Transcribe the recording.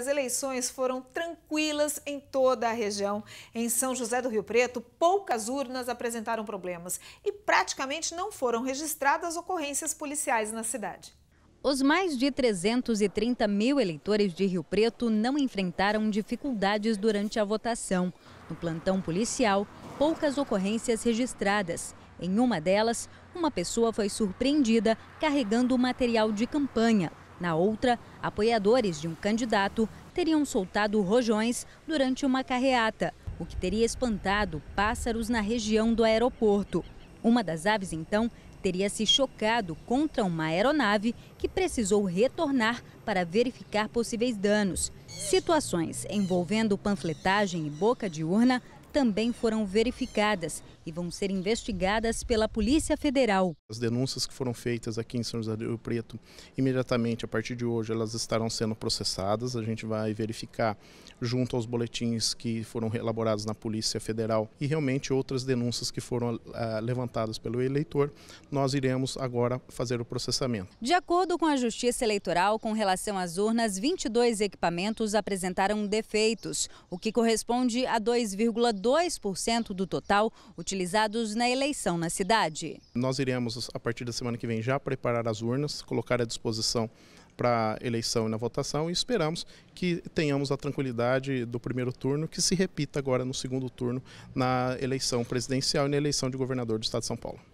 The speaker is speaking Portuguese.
As eleições foram tranquilas em toda a região. Em São José do Rio Preto, poucas urnas apresentaram problemas e praticamente não foram registradas ocorrências policiais na cidade. Os mais de 330 mil eleitores de Rio Preto não enfrentaram dificuldades durante a votação. No plantão policial, poucas ocorrências registradas. Em uma delas, uma pessoa foi surpreendida carregando material de campanha, na outra, apoiadores de um candidato teriam soltado rojões durante uma carreata, o que teria espantado pássaros na região do aeroporto. Uma das aves, então, teria se chocado contra uma aeronave que precisou retornar para verificar possíveis danos. Situações envolvendo panfletagem e boca de urna também foram verificadas e vão ser investigadas pela Polícia Federal. As denúncias que foram feitas aqui em São José do Rio Preto, imediatamente a partir de hoje, elas estarão sendo processadas. A gente vai verificar junto aos boletins que foram elaborados na Polícia Federal e realmente outras denúncias que foram uh, levantadas pelo eleitor, nós iremos agora fazer o processamento. De acordo com a Justiça Eleitoral, com relação às urnas, 22 equipamentos apresentaram defeitos, o que corresponde a 2,2 2% do total utilizados na eleição na cidade. Nós iremos, a partir da semana que vem, já preparar as urnas, colocar à disposição para a eleição e na votação e esperamos que tenhamos a tranquilidade do primeiro turno que se repita agora no segundo turno na eleição presidencial e na eleição de governador do Estado de São Paulo.